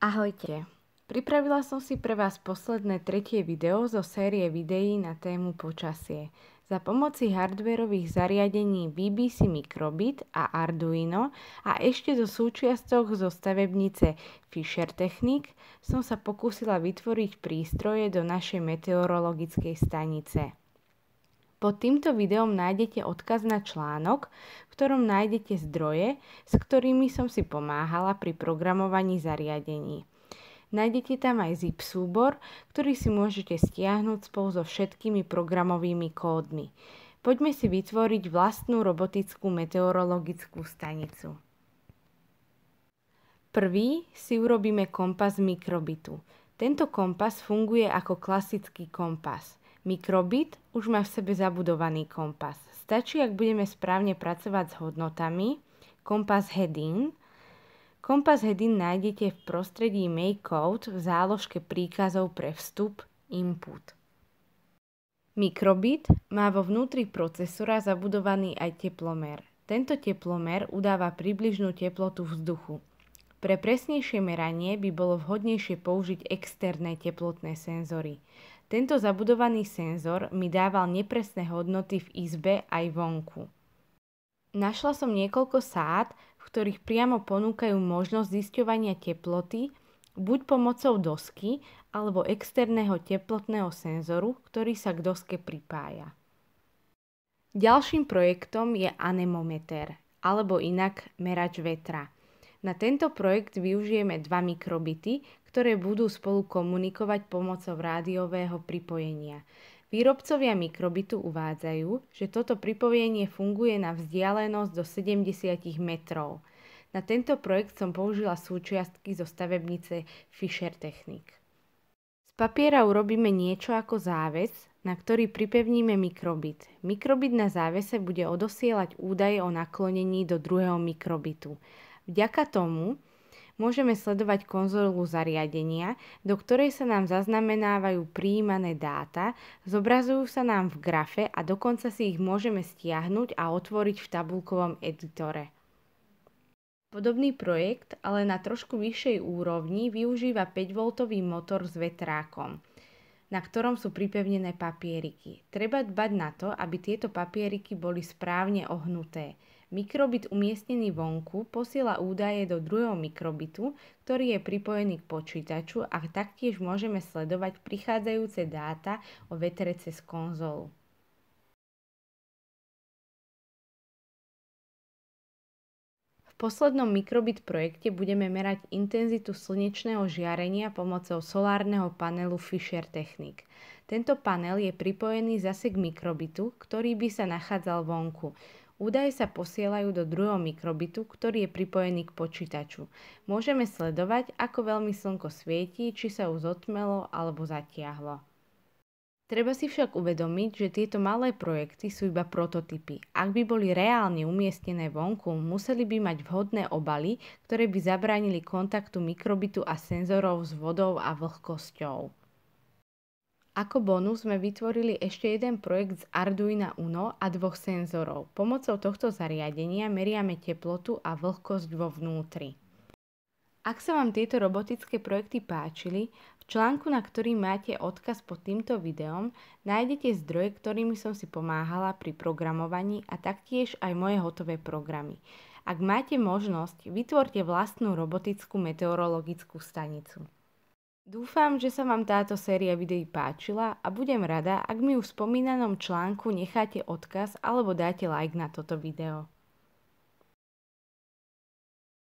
Ahojte! Pripravila som si pre vás posledné tretie video zo série videí na tému počasie. Za pomoci hardverových zariadení BBC Microbit a Arduino a ešte zo súčiastok zo stavebnice Fisher Technik som sa pokúsila vytvoriť prístroje do našej meteorologickej stanice. Pod týmto videom nájdete odkaz na článok, v ktorom nájdete zdroje, s ktorými som si pomáhala pri programovaní zariadení. Nájdete tam aj zip súbor, ktorý si môžete stiahnuť spolu so všetkými programovými kódmi. Poďme si vytvoriť vlastnú robotickú meteorologickú stanicu. Prvý si urobíme kompas mikrobitu. Tento kompas funguje ako klasický kompas. Mikrobit už má v sebe zabudovaný kompas. Stačí, ak budeme správne pracovať s hodnotami, kompas heading. Kompas heading nájdete v prostredí MakeCode v záložke príkazov pre vstup input. Mikrobit má vo vnútri procesora zabudovaný aj teplomer. Tento teplomer udáva približnú teplotu vzduchu. Pre presnejšie meranie by bolo vhodnejšie použiť externé teplotné senzory. Tento zabudovaný senzor mi dával nepresné hodnoty v izbe aj vonku. Našla som niekoľko sád, v ktorých priamo ponúkajú možnosť zisťovania teploty buď pomocou dosky alebo externého teplotného senzoru, ktorý sa k doske pripája. Ďalším projektom je anemometer, alebo inak merač vetra – na tento projekt využijeme dva mikrobity, ktoré budú spolu komunikovať pomocou rádiového pripojenia. Výrobcovia mikrobitu uvádzajú, že toto pripojenie funguje na vzdialenosť do 70 metrov. Na tento projekt som použila súčiastky zo stavebnice Fischer Technik. Z papiera urobíme niečo ako záves, na ktorý pripevníme mikrobit. Mikrobit na závese bude odosielať údaje o naklonení do druhého mikrobitu. Vďaka tomu môžeme sledovať konzolu zariadenia, do ktorej sa nám zaznamenávajú príjmané dáta, zobrazujú sa nám v grafe a dokonca si ich môžeme stiahnuť a otvoriť v tabulkovom editore. Podobný projekt, ale na trošku vyššej úrovni, využíva 5V motor s vetrákom – na ktorom sú pripevnené papieriky. Treba dbať na to, aby tieto papieriky boli správne ohnuté. Mikrobit umiestnený vonku posiela údaje do druhého mikrobitu, ktorý je pripojený k počítaču a taktiež môžeme sledovať prichádzajúce dáta o vetrece cez konzolu. poslednom mikrobit projekte budeme merať intenzitu slnečného žiarenia pomocou solárneho panelu Fisher Technik. Tento panel je pripojený zase k mikrobitu, ktorý by sa nachádzal vonku. Údaje sa posielajú do druhého mikrobitu, ktorý je pripojený k počítaču. Môžeme sledovať, ako veľmi slnko svieti, či sa už zotmelo alebo zatiahlo. Treba si však uvedomiť, že tieto malé projekty sú iba prototypy. Ak by boli reálne umiestnené vonku, museli by mať vhodné obaly, ktoré by zabránili kontaktu mikrobitu a senzorov s vodou a vlhkosťou. Ako bonus sme vytvorili ešte jeden projekt z Arduino Uno a dvoch senzorov. Pomocou tohto zariadenia meriame teplotu a vlhkosť vo vnútri. Ak sa vám tieto robotické projekty páčili, v článku, na ktorý máte odkaz pod týmto videom, nájdete zdroje, ktorými som si pomáhala pri programovaní a taktiež aj moje hotové programy. Ak máte možnosť, vytvorte vlastnú robotickú meteorologickú stanicu. Dúfam, že sa vám táto séria videí páčila a budem rada, ak mi v spomínanom článku necháte odkaz alebo dáte like na toto video.